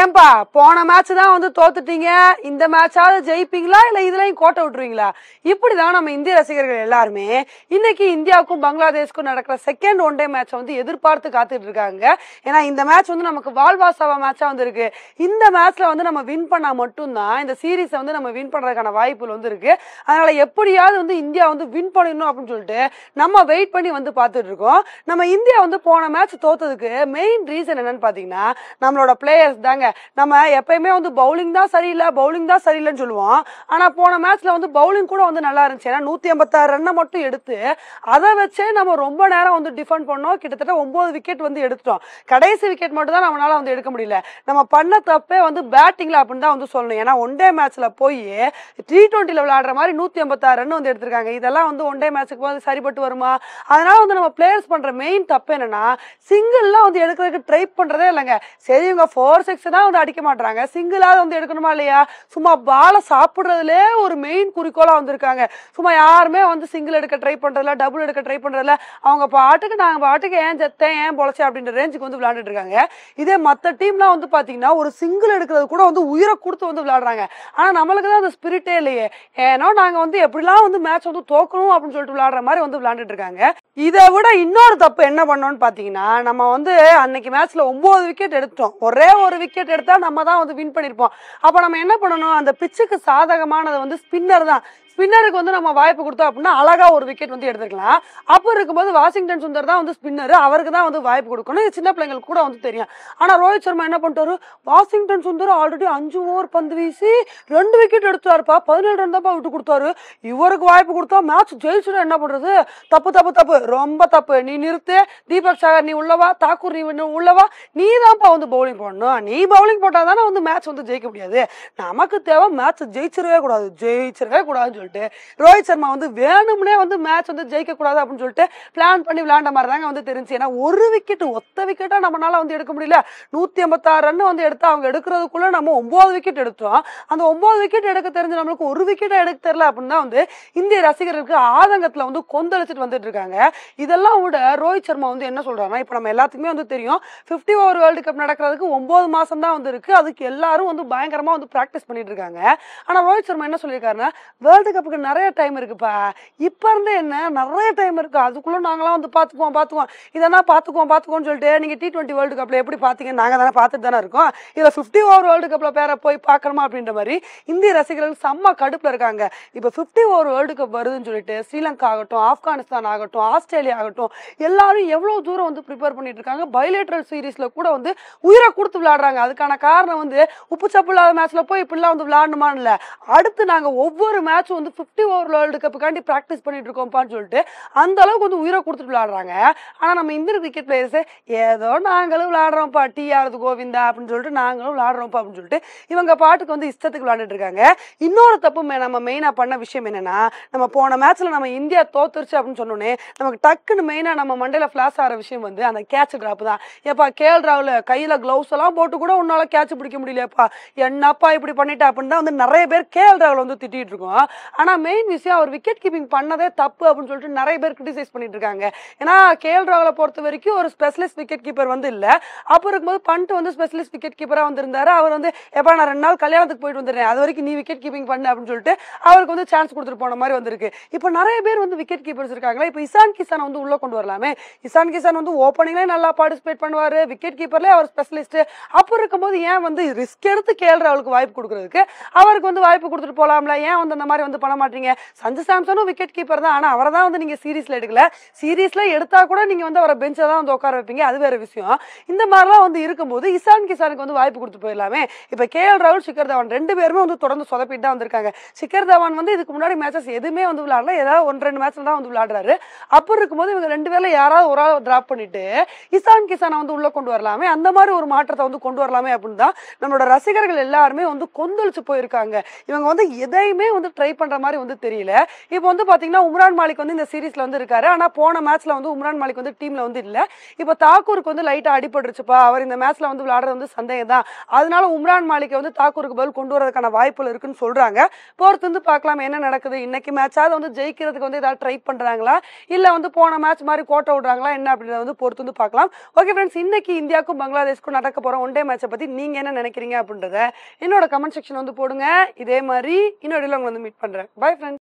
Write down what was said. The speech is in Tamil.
ஏன்பா போன மேட்ச் தான் வந்து தோத்துட்டீங்க இந்த மேட்சாவது ஜெயிப்பீங்களா இல்லை இதுலையும் கோட்டை விட்டுருவீங்களா இப்படி தான் நம்ம இந்திய ரசிகர்கள் எல்லாருமே இன்னைக்கு இந்தியாவுக்கும் பங்களாதேஷ்க்கும் நடக்கிற செகண்ட் ஒன் டே மேட்சை வந்து எதிர்பார்த்து காத்துட்டு இருக்காங்க ஏன்னா இந்த மேட்ச் வந்து நமக்கு வாழ்வாசாவா மேட்சாக வந்து இருக்கு இந்த மேட்ச்ல வந்து நம்ம வின் பண்ணால் மட்டும்தான் இந்த சீரீஸை வந்து நம்ம வின் பண்ணுறதுக்கான வாய்ப்புகள் வந்து இருக்கு அதனால எப்படியாவது வந்து இந்தியா வந்து வின் பண்ணணும் அப்படின்னு சொல்லிட்டு நம்ம வெயிட் பண்ணி வந்து பார்த்துட்டு இருக்கோம் நம்ம இந்தியா வந்து போன மேட்ச் தோத்ததுக்கு மெயின் ரீசன் என்னன்னு பார்த்தீங்கன்னா நம்மளோட பிளேயர்ஸ் தான் தாங்க நம்ம எப்பயுமே வந்து பவுலிங் தான் சரியில்லை பவுலிங் தான் சரியில்லைன்னு சொல்லுவோம் ஆனால் போன மேட்ச்ல வந்து பவுலிங் கூட வந்து நல்லா இருந்துச்சு ஏன்னா நூற்றி ஐம்பத்தாறு ரன்னை மட்டும் எடுத்து அதை வச்சே நம்ம ரொம்ப நேரம் வந்து டிஃபெண்ட் பண்ணோம் கிட்டத்தட்ட ஒன்பது விக்கெட் வந்து எடுத்துட்டோம் கடைசி விக்கெட் மட்டும் தான் நம்மளால வந்து எடுக்க முடியல நம்ம பண்ண தப்பே வந்து பேட்டிங்ல அப்படின்னு தான் வந்து சொல்லணும் ஏன்னா ஒன் டே மேட்ச்ல போய் டி ட்வெண்ட்டில விளையாடுற மாதிரி நூத்தி ஐம்பத்தாறு ரன் வந்து எடுத்திருக்காங்க இதெல்லாம் வந்து ஒன் டே மேட்ச்சுக்கு போய் சரிப்பட்டு வருமா அதனால வந்து நம்ம பிளேயர்ஸ் பண்ற மெயின் தப்பு என்னன்னா சிங்கிள்லாம் வந்து எடுக்கிறதுக்கு ட்ரை பண்றதே இல்லைங்க சரி இவங்க ஃபோர் சிக்ஸ் ரிலீக்ஸை தான் வந்து அடிக்க மாட்டுறாங்க சிங்கிளாக வந்து எடுக்கணுமா இல்லையா சும்மா பாலை சாப்பிட்றதுலே ஒரு மெயின் குறிக்கோளாக வந்திருக்காங்க சும்மா யாருமே வந்து சிங்கிள் எடுக்க ட்ரை பண்ணுறதில்ல டபுள் எடுக்க ட்ரை பண்ணுறதில்ல அவங்க பாட்டுக்கு நாங்க பாட்டுக்கு ஏன் செத்தேன் ஏன் பொழைச்சே அப்படின்ற ரேஞ்சுக்கு வந்து விளையாண்டுட்டு இருக்காங்க இதே மற்ற டீம்லாம் வந்து பாத்தீங்கன்னா ஒரு சிங்கிள் எடுக்கிறது கூட வந்து உயிரை கொடுத்து வந்து விளையாடுறாங்க ஆனால் நம்மளுக்கு தான் அந்த ஸ்பிரிட்டே இல்லையே ஏன்னா நாங்கள் வந்து எப்படிலாம் வந்து மேட்ச் வந்து தோக்கணும் அப்படின்னு சொல்லிட்டு விளையாடுற மாதிரி வந்து விளையாண்டுட்டு இருக்காங்க இதை விட இன்னொரு தப்பு என்ன பண்ணோம்னு பார்த்தீங்கன்னா நம்ம வந்து அன்னைக்கு மேட்ச்சில் ஒம்பது விக்கெட் எடுத்தோம் ஒரே ஒரு விக்கெட் எடுத்தால் நம்ம தான் வந்து வின் பண்ணியிருப்போம் அப்போ நம்ம என்ன பண்ணணும் அந்த பிச்சுக்கு சாதகமானது வந்து ஸ்பின்னர் தான் ஸ்பின்னருக்கு வந்து நம்ம வாய்ப்பு கொடுத்தோம் அப்படின்னா அழகா ஒரு விக்கெட் வந்து எடுத்துக்கலாம் அப்போ இருக்கும்போது வாஷிங்டன் சுந்தர் தான் வந்து ஸ்பின்னர் அவருக்கு தான் வந்து வாய்ப்பு கொடுக்கணும் சின்ன பிள்ளைங்களுக்கு கூட வந்து தெரியும் ஆனால் ரோஹித் சர்மா என்ன பண்ணிட்டாரு வாஷிங்டன் சுந்தர் ஆல்ரெடி அஞ்சு ஓவர் பந்து வீசி ரெண்டு விக்கெட் எடுத்துவாருப்பா பதினேழு ரன் தான்ப்பா விட்டு கொடுத்தாரு இவருக்கு வாய்ப்பு கொடுத்தா மேட்ச் ஜெயிச்சுட என்ன பண்றது தப்பு தப்பு தப்பு ரொம்ப தப்பு நீ நிறுத்து தீபக் சாகர் நீ உள்ளவா தாக்கூர் நீ உள்ளவா நீ தான்ப்பா வந்து பவுலிங் போடணும் நீ பவுலிங் போட்டால் தானே வந்து மேட்ச் வந்து ஜெயிக்க முடியாது நமக்கு தேவை மேட்ச் ஜெயிச்சிடவே கூடாது ஜெயிச்சிடவே கூடாதுன்னு சொல்லிட்டு சொல்லிட்டு ரோஹித் சர்மா வந்து வேணும்னே வந்து மேட்ச் வந்து ஜெயிக்க கூடாது அப்படின்னு சொல்லிட்டு பிளான் பண்ணி விளையாண்ட மாதிரி தாங்க வந்து தெரிஞ்சு ஏன்னா ஒரு விக்கெட் ஒத்த விக்கெட்டா நம்மளால வந்து எடுக்க முடியல நூத்தி ஐம்பத்தாறு ரன் வந்து எடுத்து அவங்க எடுக்கிறதுக்குள்ள நம்ம ஒன்பது விக்கெட் எடுத்தோம் அந்த ஒன்பது விக்கெட் எடுக்க தெரிஞ்சு நம்மளுக்கு ஒரு விக்கெட்டா எடுக்க தெரியல அப்படின்னா வந்து இந்திய ரசிகர்களுக்கு ஆதங்கத்துல வந்து கொந்தளிச்சிட்டு வந்துட்டு இருக்காங்க இதெல்லாம் விட ரோஹித் சர்மா வந்து என்ன சொல்றாங்க இப்போ நம்ம எல்லாத்துக்குமே வந்து தெரியும் பிப்டி ஓவர் வேர்ல்டு கப் நடக்கிறதுக்கு ஒன்பது மாசம் தான் வந்து இருக்கு அதுக்கு எல்லாரும் வந்து பயங்கரமா வந்து பிராக்டிஸ் பண்ணிட்டு இருக்காங்க ஆனா ரோஹித் சர்மா என்ன சொல்லியிருக்காருன்னா வேர்ல்டு கப் பிரேக்கப்புக்கு நிறைய டைம் இருக்குப்பா இப்போ இருந்தே என்ன நிறைய டைம் இருக்குது அதுக்குள்ளே நாங்களாம் வந்து பார்த்துக்குவோம் பார்த்துக்குவோம் இதெல்லாம் பார்த்துக்குவோம் பார்த்துக்குவோம்னு சொல்லிட்டு நீங்கள் டி டுவெண்ட்டி வேர்ல்டு கப்பில் எப்படி பார்த்தீங்க நாங்கள் தானே பார்த்துட்டு தானே இருக்கோம் இதில் ஃபிஃப்டி ஓவர் வேர்ல்டு கப்பில் பேர போய் பார்க்கணுமா அப்படின்ற மாதிரி இந்திய ரசிகர்கள் செம்ம கடுப்பில் இருக்காங்க இப்போ ஃபிஃப்டி ஓவர் வேர்ல்டு கப் வருதுன்னு சொல்லிட்டு ஸ்ரீலங்கா ஆகட்டும் ஆப்கானிஸ்தான் ஆகட்டும் ஆஸ்திரேலியா ஆகட்டும் எல்லாரும் எவ்வளோ தூரம் வந்து ப்ரிப்பேர் பண்ணிட்டு இருக்காங்க பைலேட்ரல் சீரீஸில் கூட வந்து உயிரை கொடுத்து விளையாடுறாங்க அதுக்கான காரணம் வந்து உப்பு சப்பு இல்லாத மேட்ச்சில் போய் இப்படிலாம் வந்து விளையாடணுமான்னு இல்லை அடுத்து நாங்கள் ஒவ்வொரு மேட்சும் வந்து ஃபிஃப்டி ஓவர் வேர்ல்டு கப்புக்காண்டி ப்ராக்டிஸ் பண்ணிட்டு இருக்கோம்ப்பான்னு சொல்லிட்டு அந்த அளவுக்கு வந்து உயிரை கொடுத்துட்டு விளாடுறாங்க ஆனால் நம்ம இந்தியன் கிரிக்கெட் பிளேயர்ஸ் ஏதோ நாங்களும் விளாடுறோம்ப்பா டி ஆரது கோவிந்தா அப்படின்னு சொல்லிட்டு நாங்களும் விளாடுறோம்ப்பா அப்படின்னு சொல்லிட்டு இவங்க பாட்டுக்கு வந்து இஷ்டத்துக்கு விளாண்டுட்டு இருக்காங்க இன்னொரு தப்பு நம்ம மெயினாக பண்ண விஷயம் என்னன்னா நம்ம போன மேட்ச்சில் நம்ம இந்தியா தோத்துருச்சு அப்படின்னு சொன்னோன்னே நமக்கு டக்குன்னு மெயினாக நம்ம மண்டையில் ஃப்ளாஷ் ஆகிற விஷயம் வந்து அந்த கேட்ச் ட்ராப் தான் ஏப்பா கேஎல் ராவில் கையில் க்ளவுஸ் எல்லாம் போட்டு கூட உன்னால் கேட்ச் பிடிக்க முடியலப்பா என்னப்பா இப்படி பண்ணிட்டா அப்படின்னு வந்து நிறைய பேர் கேஎல் ராவில் வந்து திட்டிகிட்டு இருக்கோம் ஆனால் மெயின் விஷயம் அவர் விக்கெட் கீப்பிங் பண்ணதே தப்பு அப்படின்னு சொல்லிட்டு நிறைய பேர் கிரிட்டிசைஸ் பண்ணிட்டு இருக்காங்க ஏன்னா கேஎல் ராகுலை பொறுத்த வரைக்கும் ஒரு ஸ்பெஷலிஸ்ட் விக்கெட் கீப்பர் வந்து இல்லை அப்போ இருக்கும்போது பண்ட் வந்து ஸ்பெஷலிஸ்ட் விக்கெட் கீப்பராக வந்திருந்தாரு அவர் வந்து எப்பா நான் ரெண்டு நாள் கல்யாணத்துக்கு போயிட்டு வந்துடுறேன் அது வரைக்கும் நீ விக்கெட் கீப்பிங் பண்ணு அப்படின்னு சொல்லிட்டு அவருக்கு வந்து சான்ஸ் கொடுத்துட்டு போன மாதிரி வந்திருக்கு இப்போ நிறைய பேர் வந்து விக்கெட் கீப்பர்ஸ் இருக்காங்களா இப்போ இசான் கிசான் வந்து உள்ளே கொண்டு வரலாமே இசான் கிசான் வந்து ஓப்பனிங்லேயே நல்லா பார்ட்டிசிபேட் பண்ணுவார் விக்கெட் கீப்பர்லேயே அவர் ஸ்பெஷலிஸ்ட் அப்போ இருக்கும்போது ஏன் வந்து ரிஸ்க் எடுத்து கேள்ற அவளுக்கு வாய்ப்பு கொடுக்குறதுக்கு அவருக்கு வந்து வாய்ப்பு கொடுத்துட்டு போகலாம்ல ஏன் வந்து அந்த மாதிரி வந்து பண்ண மாட்டீங்க சஞ்சு சாம்சனும் விக்கெட் கீப்பர் தான் ஆனால் அவரை தான் வந்து நீங்கள் சீரீஸில் எடுக்கல சீரீஸில் எடுத்தால் கூட நீங்கள் வந்து அவரை பெஞ்சை தான் வந்து உட்கார வைப்பீங்க அது வேறு விஷயம் இந்த மாதிரிலாம் வந்து இருக்கும்போது இசான் கிசானுக்கு வந்து வாய்ப்பு கொடுத்து போயிடலாமே இப்போ கே எல் ராகுல் சிக்கர் தவான் ரெண்டு பேருமே வந்து தொடர்ந்து சொதப்பிட்டு தான் வந்திருக்காங்க சிக்கர் தவான் வந்து இதுக்கு முன்னாடி மேட்சஸ் எதுவுமே வந்து விளாடல ஏதாவது ஒன்று ரெண்டு மேட்ச்சில் தான் வந்து விளாடுறாரு அப்படி இருக்கும்போது இவங்க ரெண்டு பேரில் யாராவது ஒரு ஆள் ட்ராப் பண்ணிட்டு இசான் கிசானை வந்து உள்ளே கொண்டு வரலாமே அந்த மாதிரி ஒரு மாற்றத்தை வந்து கொண்டு வரலாமே அப்படின்னு தான் நம்மளோட ரசிகர்கள் எல்லாருமே வந்து கொந்தளிச்சு போயிருக்காங்க இவங்க வந்து எதையுமே வந்து ட்ரை பண்ண பண்ணுற மாதிரி வந்து தெரியல இப்போ வந்து பார்த்தீங்கன்னா உம்ரான் மாலிக் வந்து இந்த சீரீஸில் வந்து இருக்காரு ஆனால் போன மேட்ச்சில் வந்து உம்ரான் மாலிக் வந்து டீமில் வந்து இல்லை இப்போ தாக்கூருக்கு வந்து லைட்டாக அடிபட்டுருச்சுப்பா அவர் இந்த மேட்ச்சில் வந்து விளாடுறது வந்து சந்தேகம் தான் அதனால உம்ரான் மாலிக்கை வந்து தாக்கூருக்கு பதில் கொண்டு வரதுக்கான வாய்ப்புகள் இருக்குன்னு சொல்கிறாங்க பொறுத்து வந்து பார்க்கலாம் என்ன நடக்குது இன்னைக்கு மேட்சாவது வந்து ஜெயிக்கிறதுக்கு வந்து ஏதாவது ட்ரை பண்ணுறாங்களா இல்லை வந்து போன மேட்ச் மாதிரி கோட்டை விடுறாங்களா என்ன அப்படின்றத வந்து பொறுத்து வந்து பார்க்கலாம் ஓகே ஃப்ரெண்ட்ஸ் இன்னைக்கு இந்தியாவுக்கும் பங்களாதேஷ்க்கும் நடக்க போகிற ஒன் டே மேட்சை பற்றி நீங்கள் என்ன நினைக்கிறீங்க அப்படின்றத என்னோட கமெண்ட் செக்ஷன் வந்து போடுங்க இதே மாதிரி இன்னொரு உங்களை வந்து மீட் பண்ணுறேன் Bye friends.